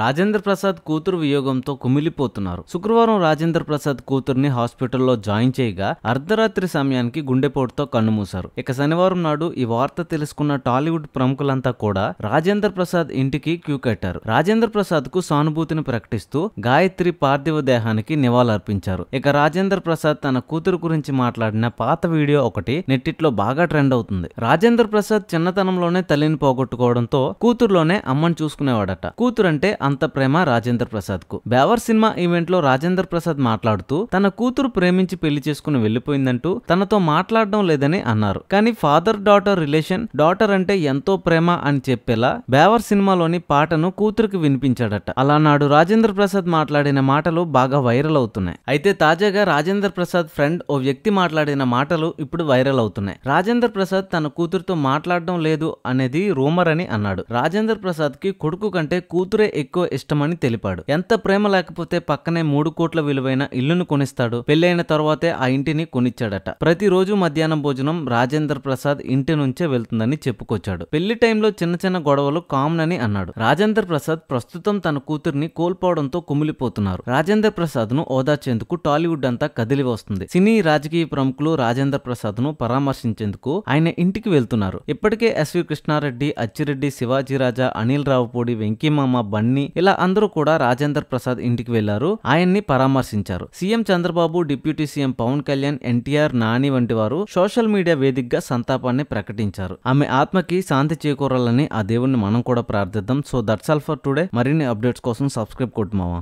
రాజేంద్ర ప్రసాద్ కూతురు వియోగంతో కుమిలిపోతున్నారు శుక్రవారం రాజేంద్ర ప్రసాద్ కూతుర్ని హాస్పిటల్లో జాయిన్ చేయగా అర్ధరాత్రి సమయానికి గుండెపోటుతో కన్నుమూశారు ఇక శనివారం నాడు ఈ వార్త తెలుసుకున్న టాలీవుడ్ ప్రముఖులంతా కూడా రాజేంద్ర ప్రసాద్ ఇంటికి క్యూ కట్టారు రాజేంద్ర ప్రసాద్ కు సానుభూతిని ప్రకటిస్తూ గాయత్రి పార్థివ దేహానికి నివాళులర్పించారు ఇక రాజేంద్ర ప్రసాద్ తన కూతురు గురించి మాట్లాడిన పాత వీడియో ఒకటి నెట్టిట్లో బాగా ట్రెండ్ అవుతుంది రాజేంద్ర ప్రసాద్ చిన్నతనంలోనే తల్లిని పోగొట్టుకోవడంతో కూతురులోనే అమ్మని చూసుకునేవాడట కూతురంటే అంత ప్రేమ రాజేంద్ర ప్రసాద్ కు బేవర్ సినిమా ఈవెంట్ లో రాజేంద్ర ప్రసాద్ మాట్లాడుతూ తన కూతురు ప్రేమించి పెళ్లి చేసుకుని వెళ్లిపోయిందంటూ తనతో మాట్లాడడం లేదని అన్నారు కానీ ఫాదర్ డాటర్ రిలేషన్ డాటర్ అంటే ఎంతో ప్రేమ అని చెప్పేలా బేవర్ సినిమాలోని పాటను కూతురుకి వినిపించాడట అలా నాడు రాజేంద్ర ప్రసాద్ మాట్లాడిన మాటలు బాగా వైరల్ అవుతున్నాయి అయితే తాజాగా రాజేంద్ర ప్రసాద్ ఫ్రెండ్ ఓ వ్యక్తి మాట్లాడిన మాటలు ఇప్పుడు వైరల్ అవుతున్నాయి రాజేంద్ర ప్రసాద్ తన కూతురుతో మాట్లాడడం లేదు అనేది రూమర్ అని అన్నాడు రాజేంద్ర ప్రసాద్ కి కొడుకు కంటే కూతురే ఎక్కువ ఎక్కువ ఇష్టమని తెలిపాడు ఎంత ప్రేమ లేకపోతే పక్కనే మూడు కోట్ల విలువైన ఇల్లును కొనిస్తాడు పెళ్లైన తర్వాతే ఆ ఇంటిని కొనిచ్చాడట ప్రతిరోజు మధ్యాహ్నం భోజనం రాజేంద్ర ప్రసాద్ ఇంటి నుంచే వెళ్తుందని చెప్పుకొచ్చాడు పెళ్లి టైంలో చిన్న చిన్న గొడవలు కామన్ అని అన్నాడు రాజేంద్ర ప్రసాద్ ప్రస్తుతం తన కూతుర్ని కోల్పోవడంతో కుమిలిపోతున్నారు రాజేంద్ర ప్రసాద్ ను ఓదార్చేందుకు టాలీవుడ్ అంతా కదిలి వస్తుంది సినీ రాజకీయ ప్రముఖులు రాజేంద్ర ప్రసాద్ ను పరామర్శించేందుకు ఆయన ఇంటికి వెళ్తున్నారు ఇప్పటికే ఎస్వి కృష్ణారెడ్డి అచ్చిరెడ్డి శివాజీరాజా అనిల్ రావుపూడి వెంకీమామ బండి బన్నీ ఇలా అందరూ కూడా రాజేందర్ ప్రసాద్ ఇంటికి వెళ్లారు ఆయన్ని పరామర్శించారు CM Chandrababu deputy CM Pawan Kalyan NTR Nani వంటి వారు సోషల్ మీడియా వేదికగా సంతాపాన్ని ప్రకటించారు ఆమె ఆత్మకి శాంతి చేకూరాలని ఆ దేవుణ్ణి మనం కూడా ప్రార్థిద్దాం so that's all for today మరిన్ని అప్డేట్స్ కోసం సబ్స్క్రైబ్ కొట్టుమావా